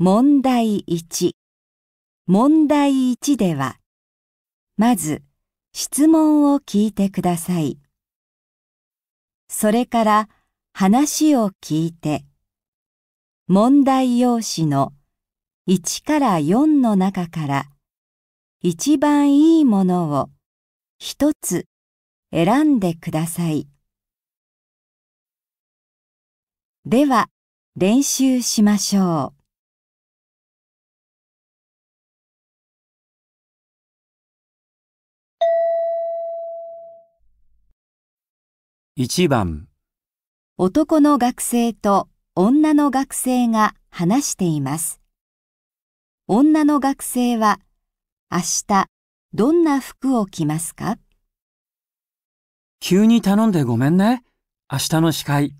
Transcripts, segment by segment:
問題1問題1ではまず質問を聞いてくださいそれから話を聞いて問題用紙の1から4の中から一番いいものを一つ選んでくださいでは練習しましょう1番男の学生と女の学生が話しています。女の学生は明日どんな服を着ますか急に頼んでごめんね。明日の司会。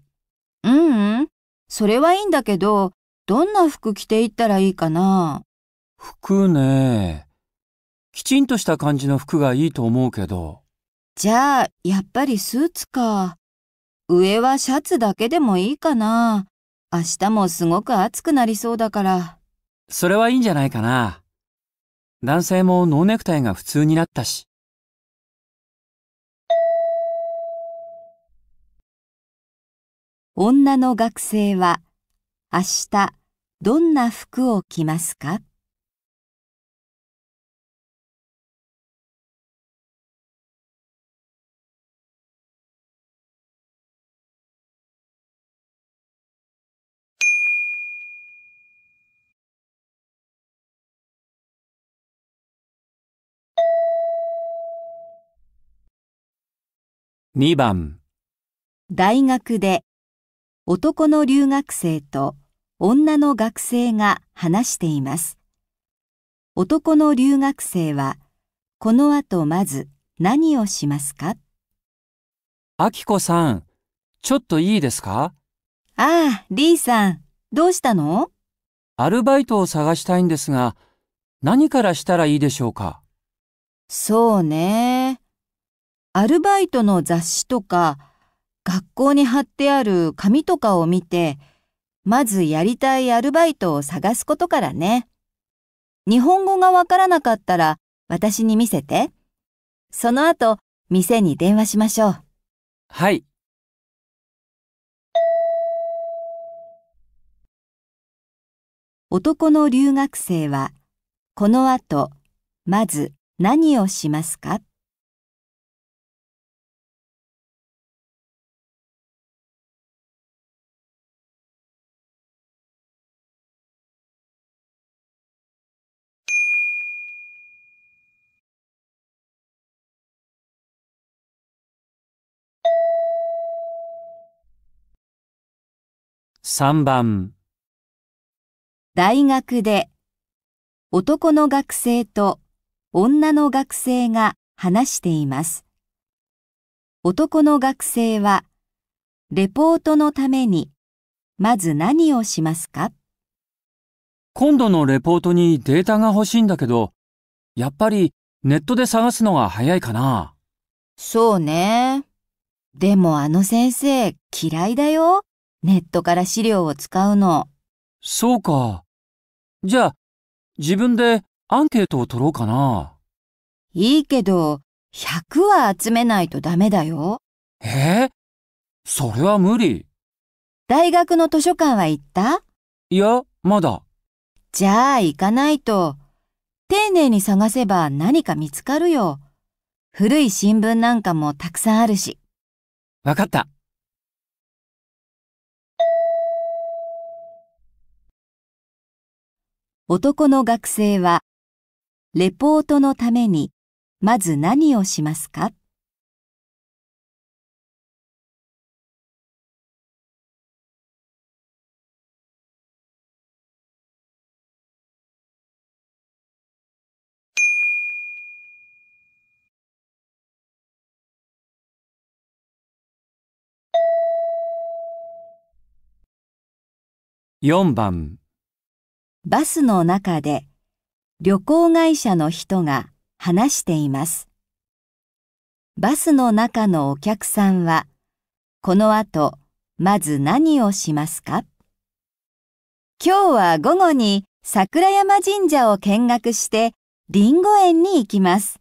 うん、うん、それはいいんだけど、どんな服着ていったらいいかな。服ね。きちんとした感じの服がいいと思うけど。じゃあ、やっぱりスーツか。上はシャツだけでもいいかな。明日もすごく暑くなりそうだから。それはいいんじゃないかな。男性もノーネクタイが普通になったし。女の学生は明日どんな服を着ますか2番大学で男の留学生と女の学生が話しています。男の留学生はこの後まず何をしますかあきこさん、ちょっといいですかああ、リーさん、どうしたのアルバイトを探したいんですが、何からしたらいいでしょうかそうねアルバイトの雑誌とか、学校に貼ってある紙とかを見て、まずやりたいアルバイトを探すことからね。日本語がわからなかったら私に見せて。その後、店に電話しましょう。はい。男の留学生は、この後、まず何をしますか3番大学で男の学生と女の学生が話しています。男の学生はレポートのためにまず何をしますか今度のレポートにデータが欲しいんだけど、やっぱりネットで探すのが早いかな。そうね。でもあの先生嫌いだよ。ネットから資料を使うの。そうか。じゃあ、自分でアンケートを取ろうかな。いいけど、100は集めないとダメだよ。えそれは無理。大学の図書館は行ったいや、まだ。じゃあ行かないと。丁寧に探せば何か見つかるよ。古い新聞なんかもたくさんあるし。わかった。男の学生は、レポートのために、まず何をしますか4番バスの中で旅行会社の人が話しています。バスの中のお客さんはこの後まず何をしますか今日は午後に桜山神社を見学してりんご園に行きます。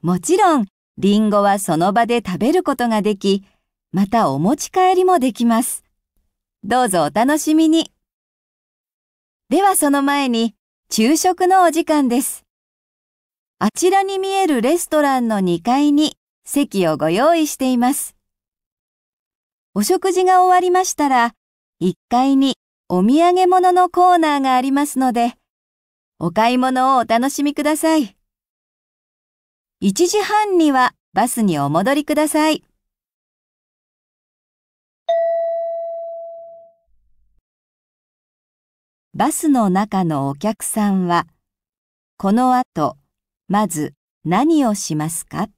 もちろんりんごはその場で食べることができ、またお持ち帰りもできます。どうぞお楽しみに。ではその前に昼食のお時間です。あちらに見えるレストランの2階に席をご用意しています。お食事が終わりましたら、1階にお土産物のコーナーがありますので、お買い物をお楽しみください。1時半にはバスにお戻りください。バスの中のお客さんは、この後、まず何をしますか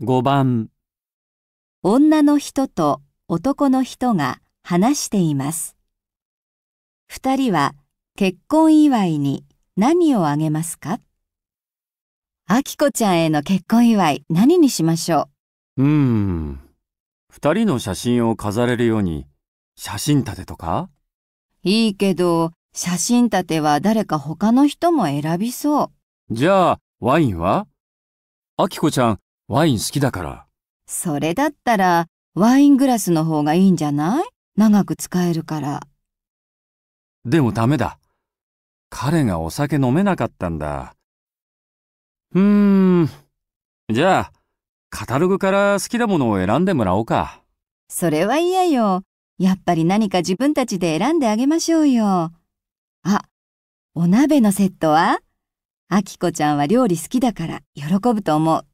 5番女の人と男の人が話しています。二人は結婚祝いに何をあげますかあきこちゃんへの結婚祝い何にしましょううーん。二人の写真を飾れるように写真立てとかいいけど、写真立ては誰か他の人も選びそう。じゃあ、ワインはあきこちゃん、ワイン好きだから。それだったらワイングラスの方がいいんじゃない長く使えるから。でもダメだ。彼がお酒飲めなかったんだ。うーん。じゃあ、カタログから好きなものを選んでもらおうか。それは嫌よ。やっぱり何か自分たちで選んであげましょうよ。あ、お鍋のセットはあきこちゃんは料理好きだから喜ぶと思う。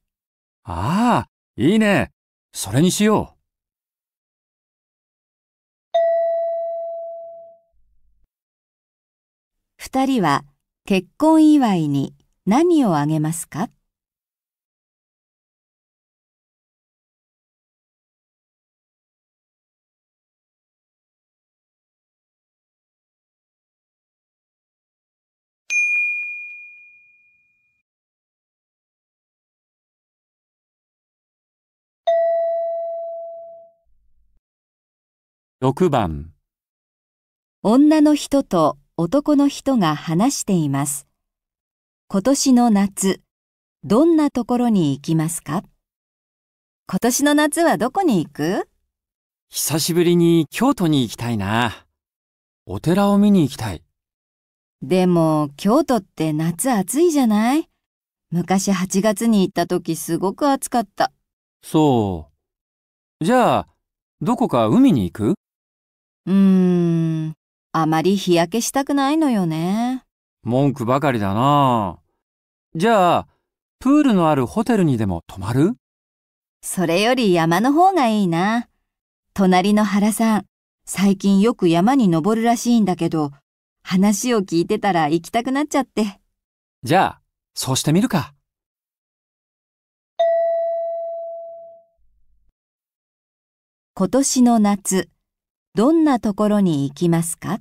ああ、いいね。それにしよう。二人は結婚祝いに何をあげますか6番女の人と男の人が話しています。今年の夏、どんなところに行きますか今年の夏はどこに行く久しぶりに京都に行きたいな。お寺を見に行きたい。でも、京都って夏暑いじゃない昔8月に行った時すごく暑かった。そう。じゃあ、どこか海に行くうーん、あまり日焼けしたくないのよね。文句ばかりだなじゃあ、プールのあるホテルにでも泊まるそれより山の方がいいな。隣の原さん、最近よく山に登るらしいんだけど、話を聞いてたら行きたくなっちゃって。じゃあ、そうしてみるか。今年の夏、どんなところに行きますか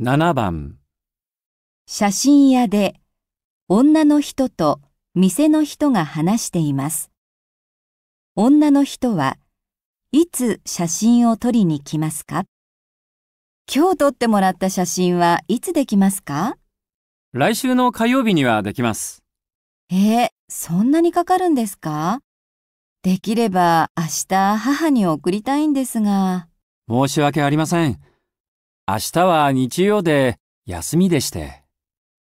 7番写真屋で女の人と店の人が話しています。女の人はいつ写真を撮りに来ますか今日撮ってもらった写真はいつできますか来週の火曜日にはできます。えー、そんなにかかるんですかできれば明日母に送りたいんですが。申し訳ありません。明日は日曜で休みでして。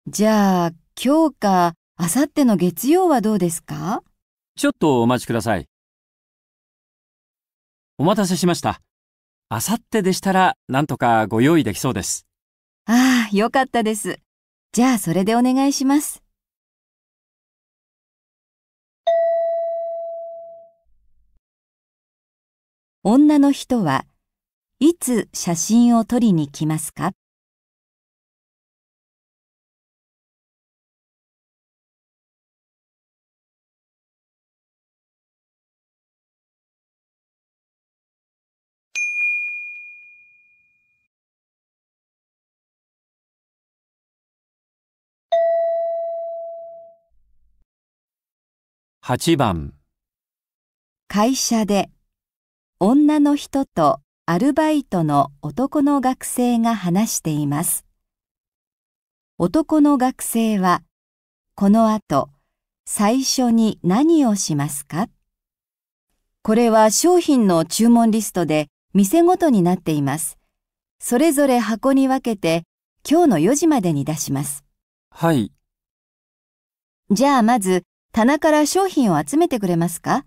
じゃあ今日かあさっての月曜はどうですかちょっとお待ちください。お待たせしました。あさってでしたら、なんとかご用意できそうです。ああ、よかったです。じゃあ、それでお願いします。女の人はいつ写真を撮りに来ますか8番会社で女の人とアルバイトの男の学生が話しています。男の学生はこの後最初に何をしますかこれは商品の注文リストで店ごとになっています。それぞれ箱に分けて今日の4時までに出します。はい。じゃあまず棚から商品を集めてくれますか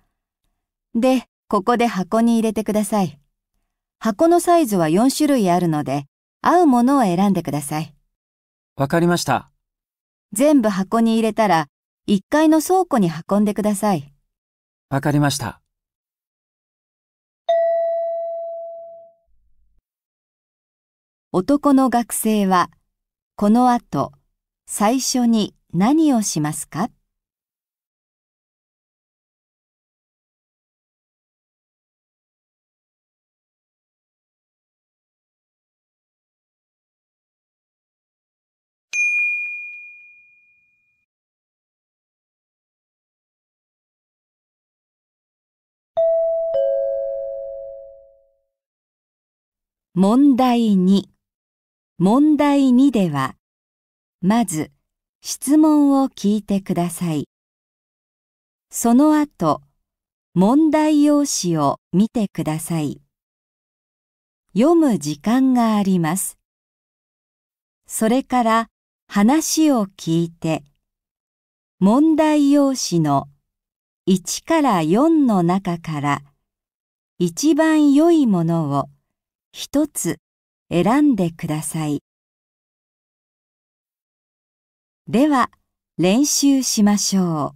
で、ここで箱に入れてください。箱のサイズは4種類あるので、合うものを選んでください。わかりました。全部箱に入れたら、1階の倉庫に運んでください。わかりました。男の学生は、この後、最初に何をしますか問題2問題2ではまず質問を聞いてくださいその後問題用紙を見てください読む時間がありますそれから話を聞いて問題用紙の1から4の中から一番良いものを一つ選んでください。では練習しましょう。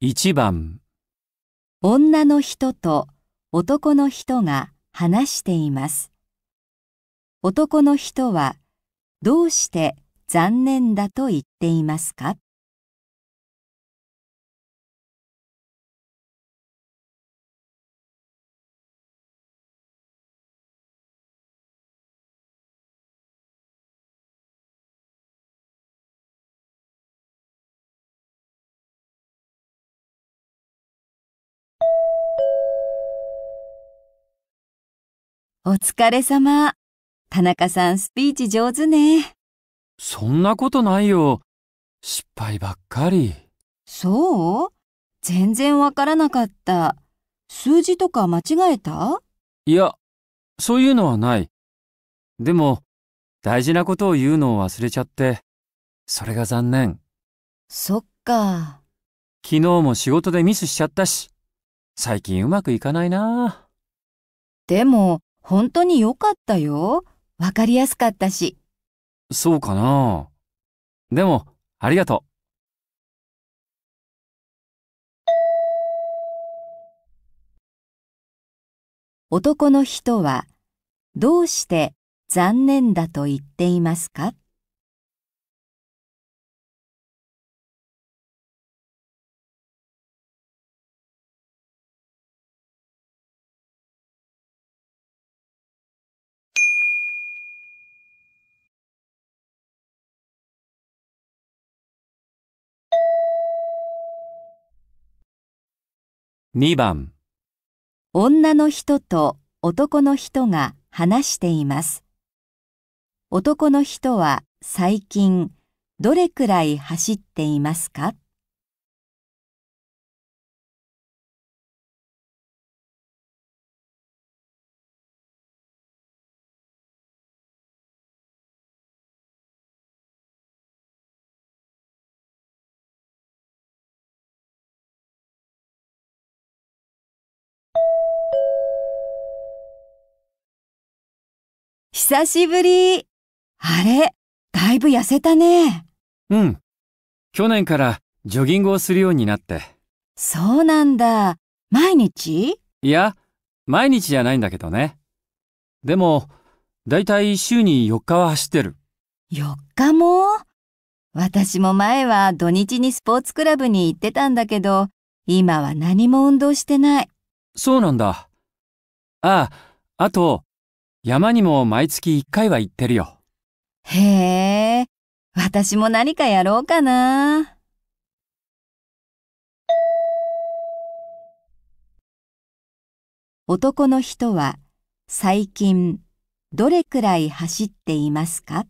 一番女の人と男の人が話しています。男の人はどうして残念だと言っていますかお疲れ様。田中さんスピーチ上手ね。そんなことないよ。失敗ばっかり。そう全然わからなかった。数字とか間違えたいや、そういうのはない。でも、大事なことを言うのを忘れちゃって、それが残念。そっか。昨日も仕事でミスしちゃったし、最近うまくいかないな。でも、本当に良かったよ。わかりやすかったし。そうかなでも、ありがとう。男の人は、どうして残念だと言っていますか2番女の人と男の人が話しています男の人は最近どれくらい走っていますか久しぶり。あれ、だいぶ痩せたね。うん。去年からジョギングをするようになって。そうなんだ。毎日いや、毎日じゃないんだけどね。でも、だいたい週に4日は走ってる。4日も私も前は土日にスポーツクラブに行ってたんだけど、今は何も運動してない。そうなんだ。ああ、あと、山にも毎月一回は行ってるよ。へえ、私も何かやろうかな。男の人は最近どれくらい走っていますか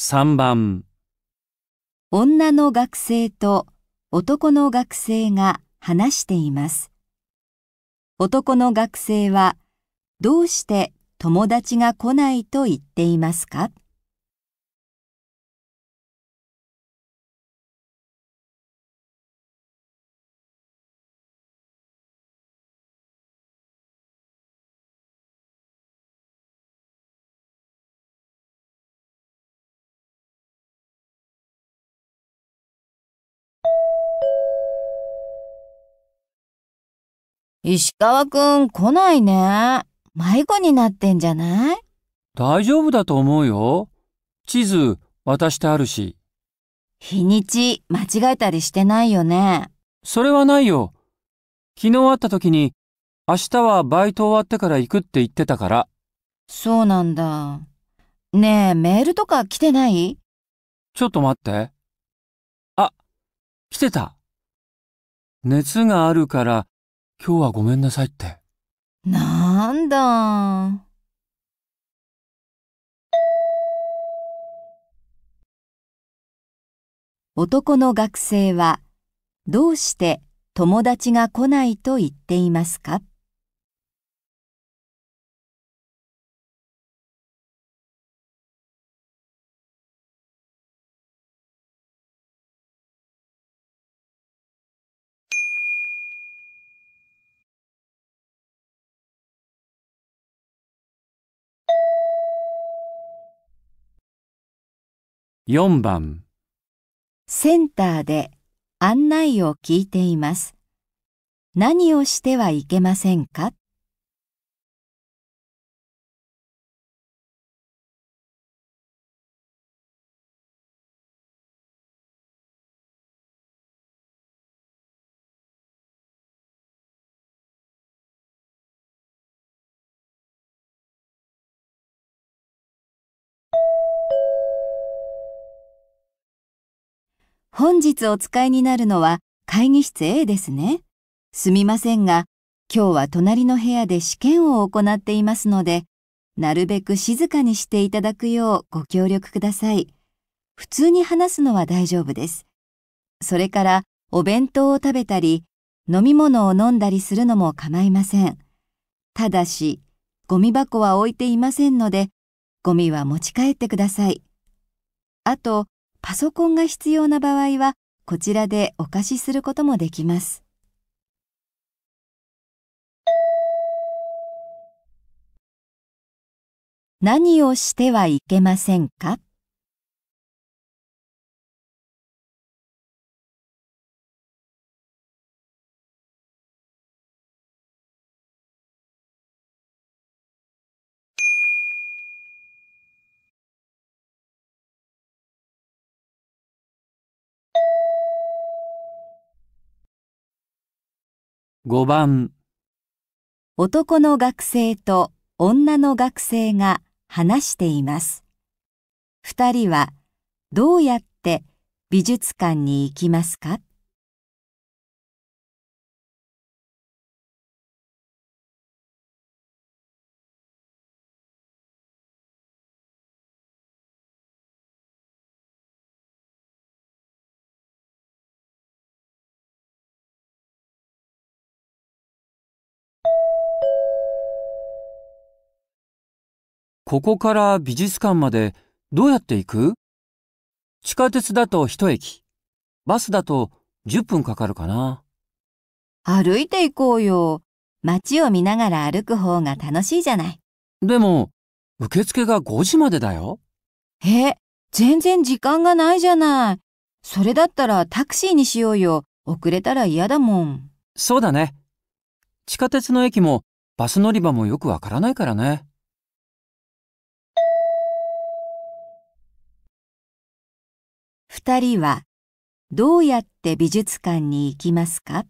3番女の学生と男の学生が話しています。男の学生はどうして友達が来ないと言っていますか石川くん来ないね。迷子になってんじゃない大丈夫だと思うよ。地図渡してあるし。日にち間違えたりしてないよね。それはないよ。昨日会った時に明日はバイト終わってから行くって言ってたから。そうなんだ。ねえ、メールとか来てないちょっと待って。あ、来てた。熱があるから今日はごめんなさいって。なんだ。男の学生はどうして友達が来ないと言っていますか4番センターで案内を聞いています。何をしてはいけませんか本日お使いになるのは会議室 A ですね。すみませんが、今日は隣の部屋で試験を行っていますので、なるべく静かにしていただくようご協力ください。普通に話すのは大丈夫です。それから、お弁当を食べたり、飲み物を飲んだりするのも構いません。ただし、ゴミ箱は置いていませんので、ゴミは持ち帰ってください。あと、パソコンが必要な場合は、こちらでお貸しすることもできます。何をしてはいけませんか5番男の学生と女の学生が話しています。二人はどうやって美術館に行きますかここから美術館までどうやって行く地下鉄だと一駅、バスだと10分かかるかな。歩いて行こうよ。街を見ながら歩く方が楽しいじゃない。でも、受付が5時までだよ。え、全然時間がないじゃない。それだったらタクシーにしようよ。遅れたら嫌だもん。そうだね。地下鉄の駅もバス乗り場もよくわからないからね。二人はどうやって美術館に行きますか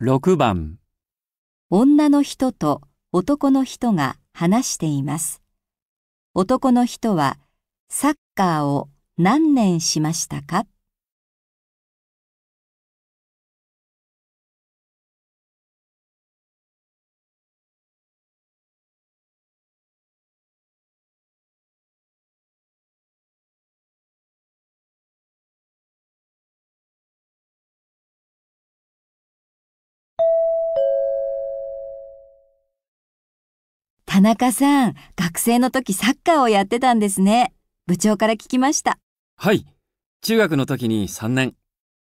6番女の人と男の人が話しています。男の人はサッカーを何年しましたか田中さん、学生の時サッカーをやってたんですね。部長から聞きました。はい。中学の時に3年、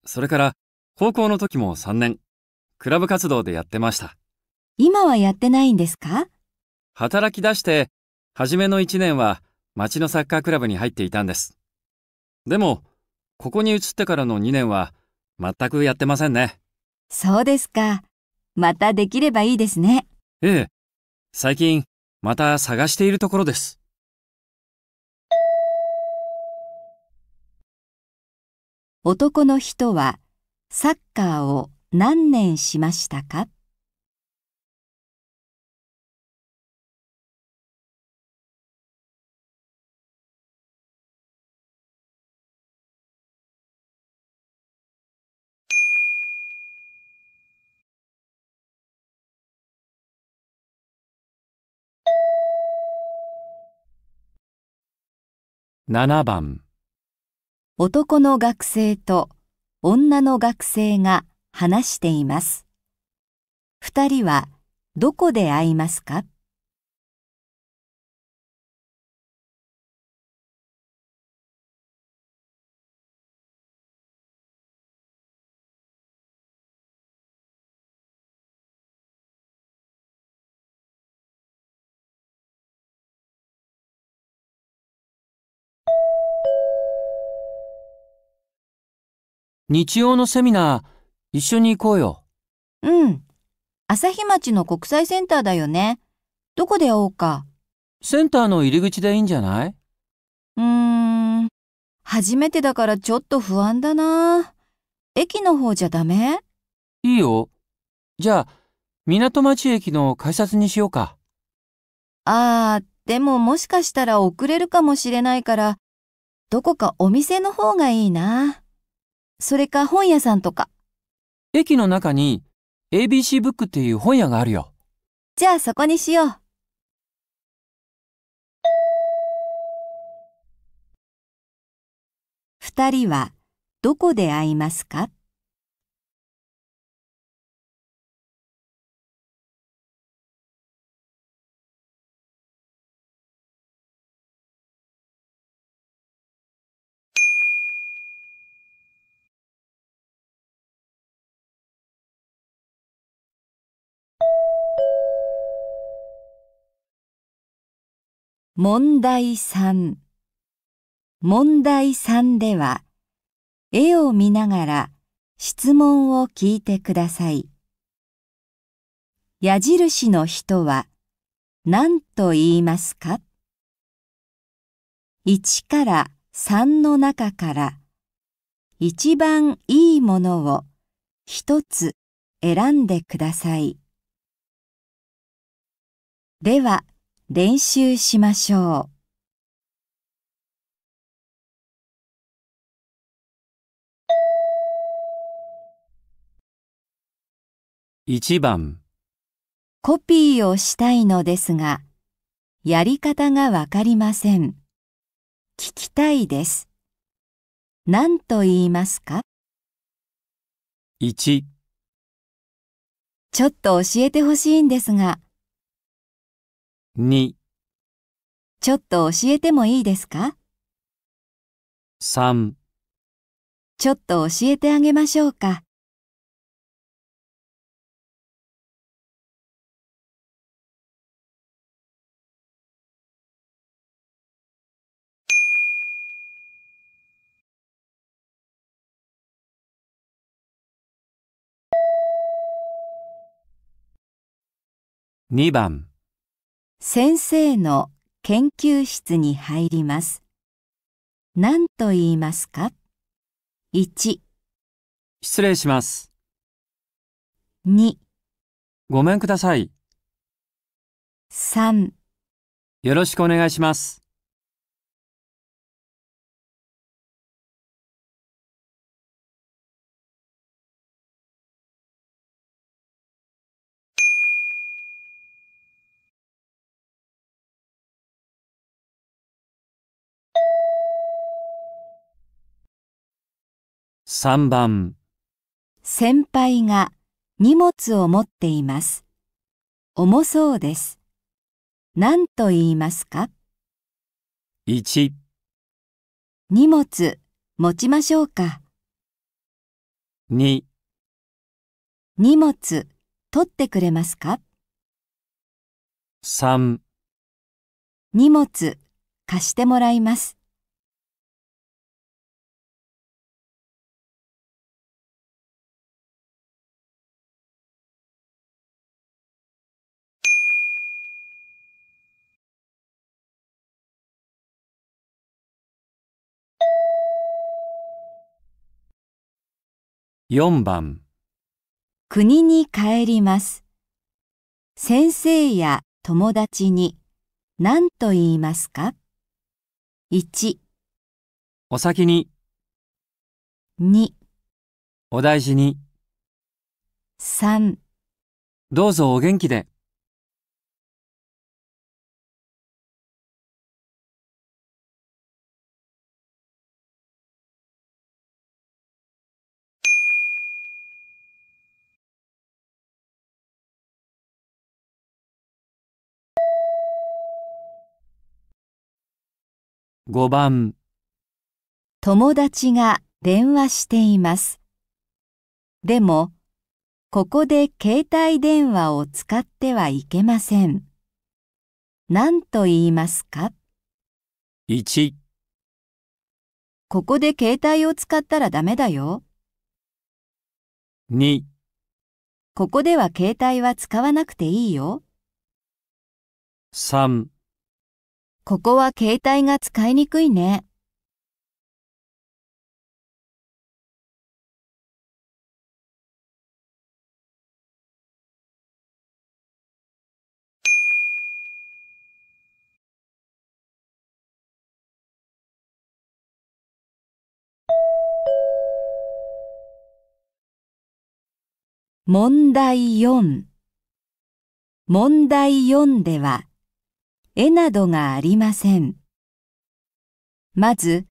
それから高校の時も3年、クラブ活動でやってました。今はやってないんですか働き出して、初めの1年は町のサッカークラブに入っていたんです。でも、ここに移ってからの2年は全くやってませんね。そうですか。またできればいいですね。ええ。最近、また探しているところです。男の人はサッカーを何年しましたか7番男の学生と女の学生が話しています。二人はどこで会いますか日曜のセミナー、一緒に行こうよ。うん。朝日町の国際センターだよね。どこで会おうか。センターの入り口でいいんじゃないうーん。初めてだからちょっと不安だな。駅の方じゃダメいいよ。じゃあ、港町駅の改札にしようか。ああ、でももしかしたら遅れるかもしれないから、どこかお店の方がいいな。それか本屋さんとか。駅の中に ABC ブックっていう本屋があるよ。じゃあそこにしよう。二人はどこで会いますか問題3問題3では絵を見ながら質問を聞いてください。矢印の人は何と言いますか ?1 から3の中から一番いいものを一つ選んでください。では、練習しましょう。1番コピーをしたいのですが、やり方がわかりません。聞きたいです。何と言いますか ?1 ちょっと教えてほしいんですが。2ちょっと教えてもいいですか3ちょっと教えてあげましょうか。2番先生の研究室に入ります。何と言いますか ?1、失礼します。2、ごめんください。3、よろしくお願いします。3番先輩が荷物を持っています。重そうです。何と言いますか ?1 荷物持ちましょうか。2荷物取ってくれますか ?3 荷物貸してもらいます。4番国に帰ります。先生や友達に何と言いますか ?1 お先に2お大事に3どうぞお元気で5番友達が電話しています。でも、ここで携帯電話を使ってはいけません。何と言いますか ?1 ここで携帯を使ったらダメだよ。2ここでは携帯は使わなくていいよ。3ここは携帯が使いにくいね。問題4問題4では絵などがありません。まず、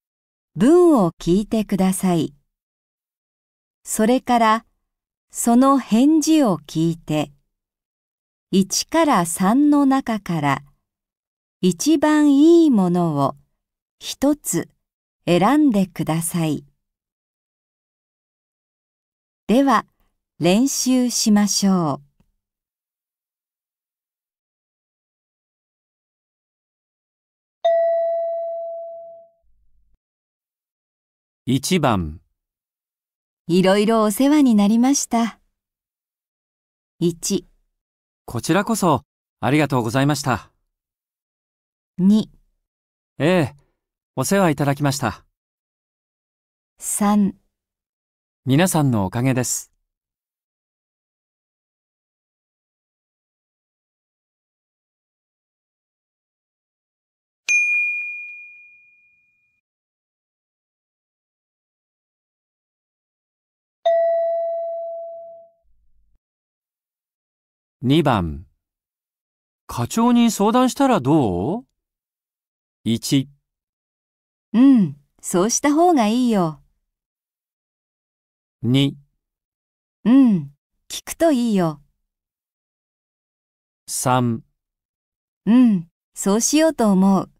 文を聞いてください。それから、その返事を聞いて、1から3の中から、一番いいものを一つ選んでください。では、練習しましょう。1番いろいろお世話になりました。1こちらこそありがとうございました。2ええ、お世話いただきました。3皆さんのおかげです。2番課長に相談したらどう ?1 うん、そうした方がいいよ。2うん、聞くといいよ。3うん、そうしようと思う。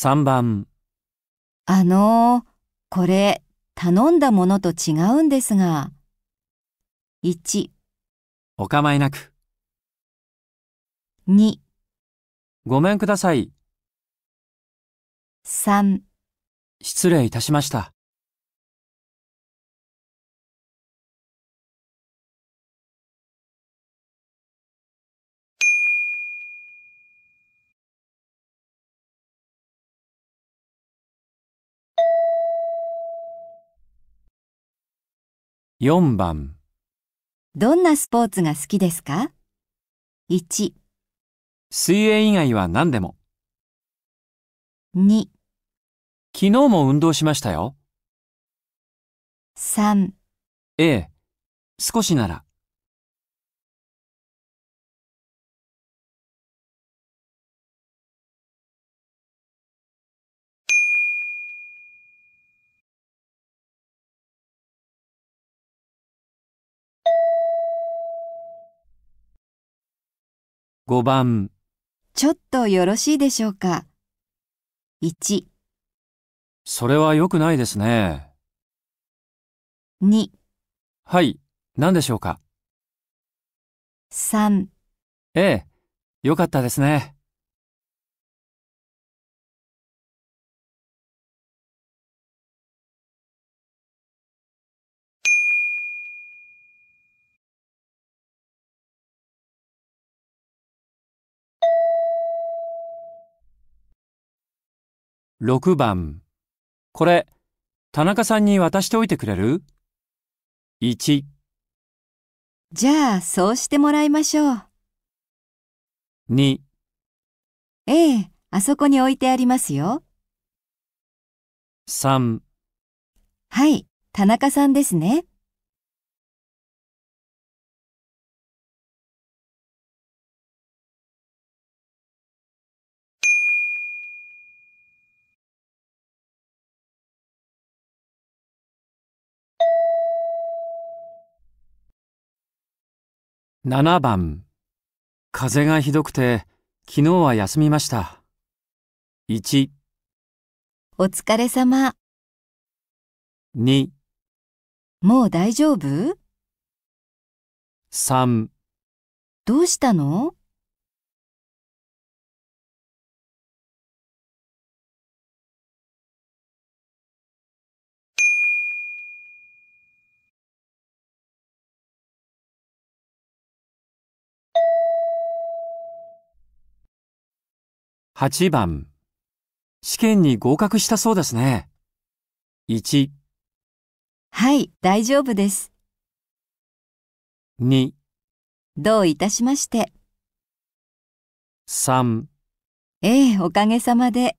3番あのー、これ頼んだものと違うんですが。1お構いなく2ごめんください3失礼いたしました。4番どんなスポーツが好きですか ?1、水泳以外は何でも。2、昨日も運動しましたよ。3、ええ、少しなら。5番ちょっとよろしいでしょうか ?1、それは良くないですね。2、はい、何でしょうか3ええ、良かったですね。6番。これ、田中さんに渡しておいてくれる ?1。じゃあ、そうしてもらいましょう。2。ええ、あそこに置いてありますよ。3。はい、田中さんですね。7番風がひどくて昨日は休みました。1お疲れ様。2もう大丈夫 ?3 どうしたの8番。試験に合格したそうですね。1。はい、大丈夫です。2。どういたしまして。3。ええ、おかげさまで。